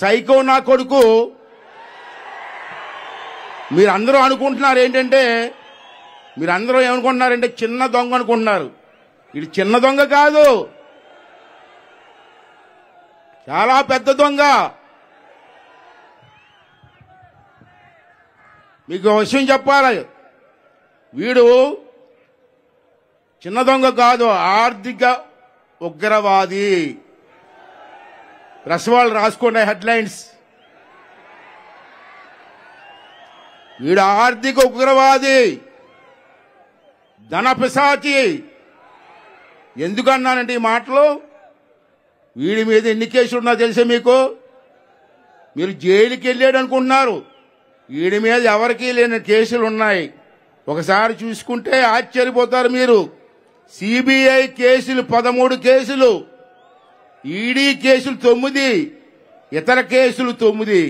psycho నా కొడుకు మీరు అందరూ అనుకుంటున్నారు ఏంటంటే మీరు అందరూ ఏమనుకుంటున్నారంటే చిన్న దొంగ అనుకుంటున్నారు ఇది చిన్న దొంగ కాదు చాలా పెద్ద దొంగ మీకు విషయం చెప్పాలి వీడు చిన్న దొంగ కాదు ఆర్థిక ఉగ్రవాది రసవాళ్ళు వాళ్ళు రాసుకున్న హెడ్లైన్స్ వీడు ఆర్థిక ఉగ్రవాది ధన పిశాచి ఎందుకన్నానండి ఈ మాటలు వీడి మీద ఎన్ని కేసులు ఉన్నా తెలిసే మీకు మీరు జైలుకి వెళ్ళాడు అనుకుంటున్నారు వీడి మీద ఎవరికీ లేని కేసులు ఉన్నాయి ఒకసారి చూసుకుంటే ఆశ్చర్యపోతారు మీరు సిబిఐ కేసులు పదమూడు కేసులు ఈడీ కేసులు తొమ్మిది ఇతర కేసులు తొమ్మిది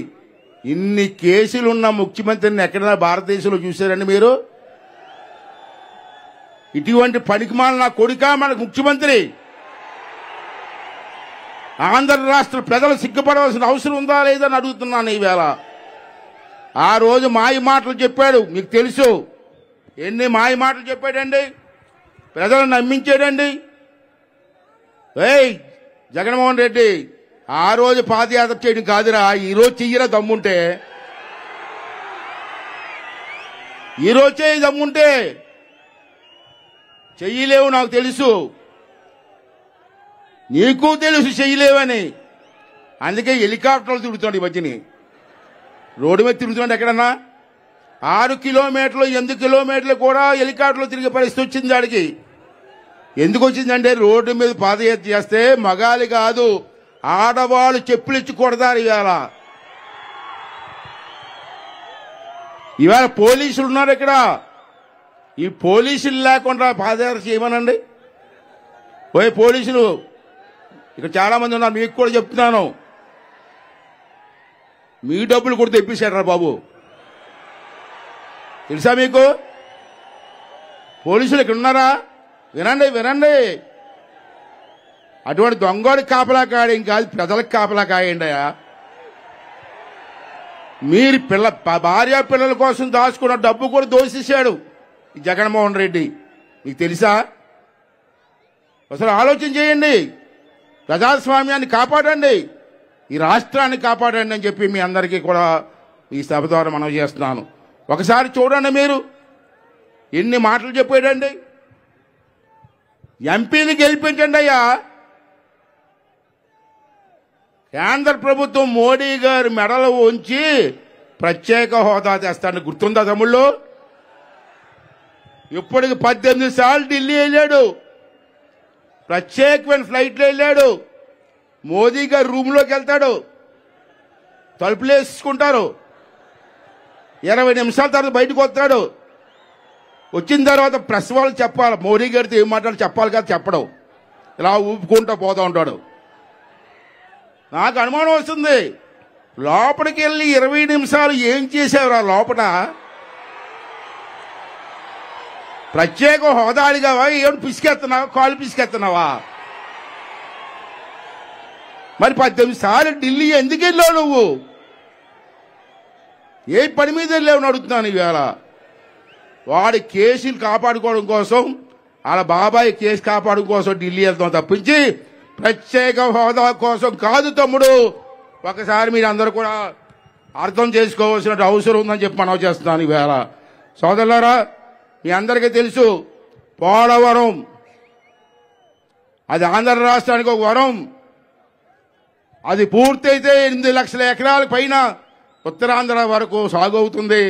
ఇన్ని కేసులున్న ముఖ్యమంత్రిని ఎక్కడైనా భారతదేశంలో చూశారండి మీరు ఇటువంటి పనికిమాల నా కొడుక మన ముఖ్యమంత్రి ఆంధ్ర రాష్ట్ర ప్రజలు సిగ్గుపడవలసిన అవసరం ఉందా లేదా అని అడుగుతున్నాను ఈవేళ ఆ రోజు మాయ మాటలు చెప్పాడు మీకు తెలుసు ఎన్ని మాయ మాటలు చెప్పాడండి ప్రజలను నమ్మించాడండి జగన్మోహన్ రెడ్డి ఆ రోజు పాదయాత్ర చేయడం కాదురా ఈరోజు చెయ్యరా దమ్ముంటే ఈరోజు చేయి దమ్ముంటే చెయ్యలేవు నాకు తెలుసు నీకు తెలుసు చెయ్యలేవని అందుకే హెలికాప్టర్లు తిరుగుతుంది ఈ మధ్యని రోడ్డు మీద తిరుగుతున్నాడు ఎక్కడన్నా ఆరు కిలోమీటర్లు ఎనిమిది కిలోమీటర్లు కూడా హెలికాప్టర్లు తిరిగే పరిస్థితి వచ్చింది దాడికి ఎందుకు వచ్చిందంటే రోడ్డు మీద పాదయాత్ర చేస్తే మగాలి కాదు ఆడవాళ్ళు చెప్పులు ఇచ్చి కొడతారు ఇవాళ ఇవాళ పోలీసులు ఉన్నారు ఇక్కడ ఈ పోలీసులు లేకుండా పాదయాత్ర చేయమనండి ఓ పోలీసులు ఇక్కడ చాలామంది ఉన్నారు మీకు కూడా చెప్తున్నాను మీ డబ్బులు కూడా తెప్పించాడరా బాబు తెలుసా మీకు పోలీసులు ఇక్కడ ఉన్నారా వినండి వినండి అటువంటి దొంగోడి కాపలా కాయడం కాదు ప్రజలకు కాపలా కాయండి మీరు పిల్ల భార్య పిల్లల కోసం దాచుకున్న డబ్బు కూడా దోషిశాడు జగన్మోహన్ రెడ్డి మీకు తెలుసా అసలు ఆలోచన చేయండి ప్రజాస్వామ్యాన్ని కాపాడండి ఈ రాష్ట్రాన్ని కాపాడండి అని చెప్పి మీ అందరికీ కూడా ఈ సభ ద్వారా మనం చేస్తున్నాను ఒకసారి చూడండి మీరు ఎన్ని మాటలు చెప్పాడండి ఎంపీని గెలిపించండి అయ్యా కేంద్ర ప్రభుత్వం మోడీ గారి మెడలు ఉంచి ప్రత్యేక హోదా తెస్తాడు గుర్తుందా తమ్ముళ్ళు ఇప్పటికి పద్దెనిమిది సార్లు ఢిల్లీ వెళ్ళాడు ప్రత్యేకమైన ఫ్లైట్లో వెళ్ళాడు మోదీ గారు రూమ్లోకి వెళ్తాడు తలుపులేసుకుంటారు ఇరవై నిమిషాల తర్వాత బయటకు వస్తాడు వచ్చిన తర్వాత ప్రెస్ వాళ్ళు చెప్పాలి మోడీ గారితో ఏం మాట్లాడు చెప్పాలి కదా చెప్పడం ఇలా ఊపుకుంటూ పోతూ ఉంటాడు నాకు అనుమానం వస్తుంది లోపలికి వెళ్ళి ఇరవై నిమిషాలు ఏం ఆ లోపల ప్రత్యేక హోదాడిగా ఏమి పిసికెత్తున్నావా కాలు పిసికెత్తున్నావా మరి పద్దెనిమిది సార్లు ఢిల్లీ ఎందుకు వెళ్ళావు నువ్వు ఏ పని మీద వెళ్ళావు అడుగుతున్నాను ఇవాళ వాడి కేసులు కాపాడుకోవడం కోసం వాళ్ళ బాబాయ్ కేసు కాపాడు కోసం ఢిల్లీ వెళ్తాం తప్పించి ప్రత్యేక హోదా కోసం కాదు తమ్ముడు ఒకసారి మీరు అందరు కూడా అర్థం చేసుకోవాల్సిన అవసరం ఉందని చెప్పి మనం చేస్తున్నాను ఈవేళ సోదరులారా మీ అందరికీ తెలుసు పోలవరం అది ఆంధ్ర రాష్ట్రానికి ఒక వరం అది పూర్తయితే ఎనిమిది లక్షల ఎకరాల పైన ఉత్తరాంధ్ర వరకు సాగు అవుతుంది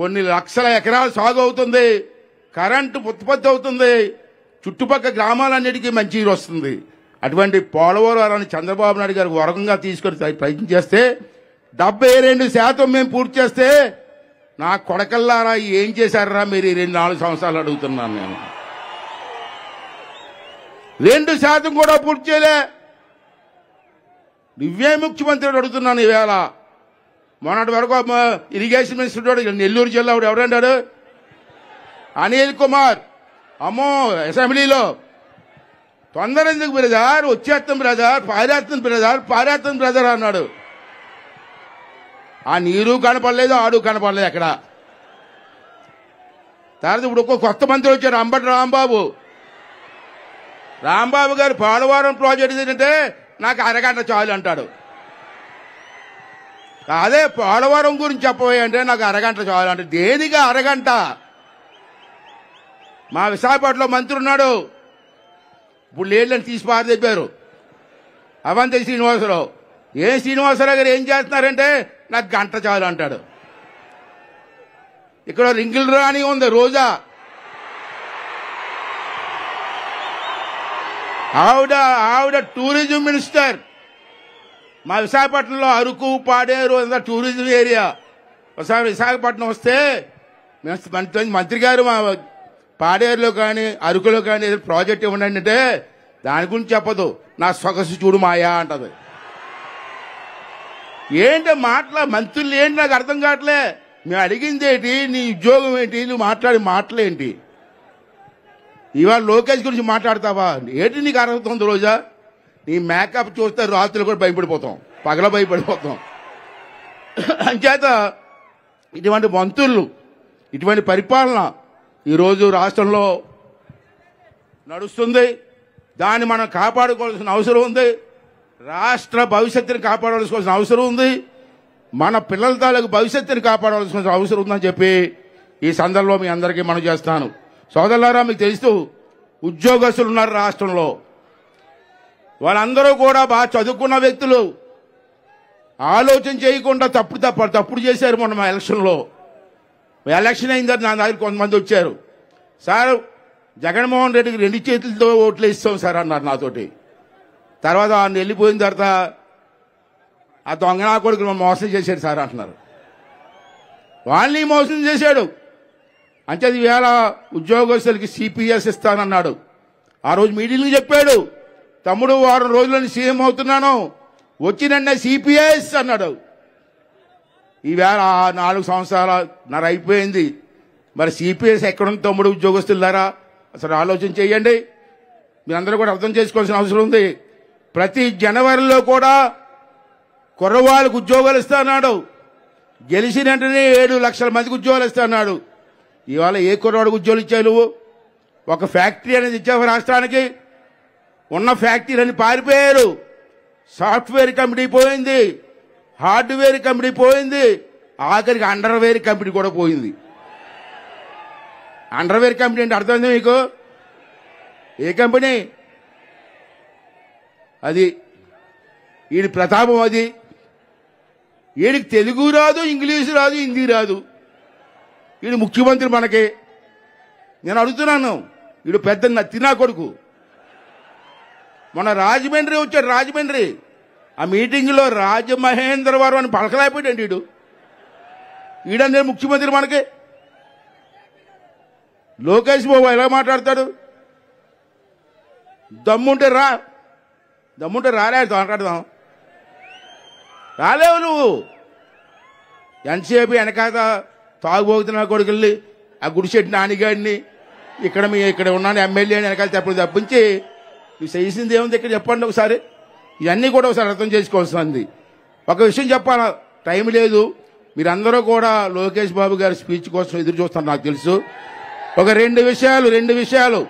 కొన్ని లక్షల ఎకరాలు సాగు అవుతుంది కరెంటు ఉత్పత్తి అవుతుంది చుట్టుపక్కల గ్రామాలన్నిటికీ మంచి వస్తుంది అటువంటి పోలవరాన్ని చంద్రబాబు నాయుడు గారు వరకంగా తీసుకొని ప్రయత్నం చేస్తే డెబ్బై రెండు శాతం మేము పూర్తి చేస్తే నా కొడకల్లారా ఏం చేశారా మీరు రెండు నాలుగు సంవత్సరాలు అడుగుతున్నాను నేను రెండు శాతం కూడా పూర్తి చేయలే నువ్వే ముఖ్యమంత్రి అడుగుతున్నాను ఈవేళ మొన్నటి వరకు ఇరిగేషన్ మినిస్టర్ నెల్లూరు జిల్లా ఎవరంటాడు అనిల్ కుమార్ అమ్మో అసెంబ్లీలో తొందర ఎందుకు బ్రదర్ వచ్చేస్తాం బ్రదర్ పారేస్తాం బ్రదర్ పారేస్తాం బ్రదర్ అన్నాడు ఆ నీరు కనపడలేదు ఆడు కనపడలేదు అక్కడ తర్వాత ఇప్పుడు ఒక్కో కొత్త మంత్రి వచ్చారు అంబటి రాంబాబు రాంబాబు గారు పోలవరం ప్రాజెక్ట్ తింటే నాకు అరగంట చాలు అంటాడు అదే పోలవరం గురించి చెప్పబోయి అంటే నాకు అరగంట చాలంటే దేనిగా అరగంట మా విశాఖపట్నంలో మంత్రి ఉన్నాడు ఇప్పుడు లేళ్ళని తీసి పారి తెప్పారు అవంతి శ్రీనివాసరావు ఏ శ్రీనివాసరావు గారు ఏం చేస్తున్నారంటే నాకు గంట చాలు అంటాడు ఇక్కడ రింగిల్ రాణి ఉంది రోజా ఆవిడ ఆవిడ టూరిజం మినిస్టర్ మా విశాఖపట్నంలో అరకు పాడేరు అంతా టూరిజం ఏరియా ఒకసారి విశాఖపట్నం వస్తే మంత్రి గారు మా పాడేరులో కానీ అరకులో కానీ ఏదైనా ప్రాజెక్ట్ ఇవ్వండి అంటే దాని గురించి చెప్పదు నా సొగసు చూడు మాయా అంటది ఏంటి మాటల మంత్రులు ఏంటి నాకు అర్థం కావట్లే మేము అడిగింది ఏంటి నీ ఉద్యోగం ఏంటి నువ్వు మాట్లాడే మాటలేంటి ఇవాళ లోకేష్ గురించి మాట్లాడతావా ఏంటి నీకు అర్హత ఉంది రోజా నీ మేకప్ చూస్తే రాత్రులు కూడా భయపడిపోతాం పగల భయపడిపోతాం అంచేత ఇటువంటి మంత్రులు ఇటువంటి పరిపాలన ఈరోజు రాష్ట్రంలో నడుస్తుంది దాన్ని మనం కాపాడుకోవాల్సిన అవసరం ఉంది రాష్ట్ర భవిష్యత్తుని కాపాడవలసిన అవసరం ఉంది మన పిల్లల తాలూకు భవిష్యత్తుని కాపాడవలసిన అవసరం ఉందని చెప్పి ఈ సందర్భంలో మీ అందరికీ మనం చేస్తాను సోదరులారా మీకు తెలుస్తూ ఉద్యోగస్తులు ఉన్నారు రాష్ట్రంలో వాళ్ళందరూ కూడా బాగా చదువుకున్న వ్యక్తులు ఆలోచన చేయకుండా తప్పుడు తప్పు తప్పుడు చేశారు మొన్న మా ఎలక్షన్లో ఎలక్షన్ అయిందని నా దగ్గర కొంతమంది వచ్చారు సార్ జగన్మోహన్ రెడ్డికి రెండు చేతులతో ఓట్లు ఇస్తాం సార్ అన్నారు నాతోటి తర్వాత ఆయన వెళ్ళిపోయిన తర్వాత ఆ దొంగనా కొడుకు మోసం చేశాడు సార్ అంటున్నారు వాళ్ళని మోసం చేశాడు అంటే అది వేళ ఉద్యోగస్తులకి సిపిఎస్ ఇస్తానన్నాడు ఆ రోజు మీడియాలో చెప్పాడు తమ్ముడు వారం రోజులని సీఎం అవుతున్నాను వచ్చినన్నే సిపిఎస్ అన్నాడు ఈవేళ నాలుగు సంవత్సరాల నర అయిపోయింది మరి సిపిఎస్ ఎక్కడుంది తమ్ముడు ఉద్యోగస్తులారా అసలు ఆలోచన చేయండి మీరందరూ కూడా అర్థం చేసుకోవాల్సిన అవసరం ఉంది ప్రతి జనవరిలో కూడా కుర్రవాళ్ళకు ఉద్యోగాలు ఇస్తాడు గెలిచిన వెంటనే ఏడు లక్షల మందికి ఉద్యోగాలు ఇస్తాడు ఇవాళ ఏ కుర్రవాడికి ఉద్యోగాలు ఇచ్చావు నువ్వు ఒక ఫ్యాక్టరీ అనేది ఇచ్చావు రాష్ట్రానికి ఉన్న ఫ్యాక్టరీలన్నీ పారిపోయారు సాఫ్ట్వేర్ కంపెనీ పోయింది హార్డ్వేర్ కంపెనీ పోయింది ఆఖరికి అండర్వేర్ కంపెనీ కూడా పోయింది అండర్వేర్ కంపెనీ అంటే అర్థమైంది మీకు ఏ కంపెనీ అది ఈయన ప్రతాపం అది ఈయనకి తెలుగు రాదు ఇంగ్లీష్ రాదు హిందీ రాదు వీడు ముఖ్యమంత్రి మనకి నేను అడుగుతున్నాను ఈడు పెద్ద తినా కొడుకు మొన్న రాజమండ్రి వచ్చాడు రాజమండ్రి ఆ మీటింగ్లో రాజమహేంద్రవరం అని పలకలేకపోయాడు వీడు ఈడనే ముఖ్యమంత్రి మనకి లోకేష్ బాబు ఎలా మాట్లాడతాడు దమ్ముంటే రా దమ్ముంటే రాలే మాట్లాడదాం రాలేవు నువ్వు ఎంతసేపు వెనకాత కొడుకు కొడుకుల్ని ఆ గుడిసెట్టి నానిగాడిని ఇక్కడ మీ ఇక్కడ ఉన్నాను ఎమ్మెల్యే అని వెనకాల తప్పుడు తప్పించి నువ్వు చేసింది ఏముంది ఇక్కడ చెప్పండి ఒకసారి ఇవన్నీ కూడా ఒకసారి అర్థం చేసుకోవాల్సింది ఒక విషయం చెప్పాలా టైం లేదు మీరందరూ కూడా లోకేష్ బాబు గారి స్పీచ్ కోసం ఎదురు చూస్తారు నాకు తెలుసు ఒక రెండు విషయాలు రెండు విషయాలు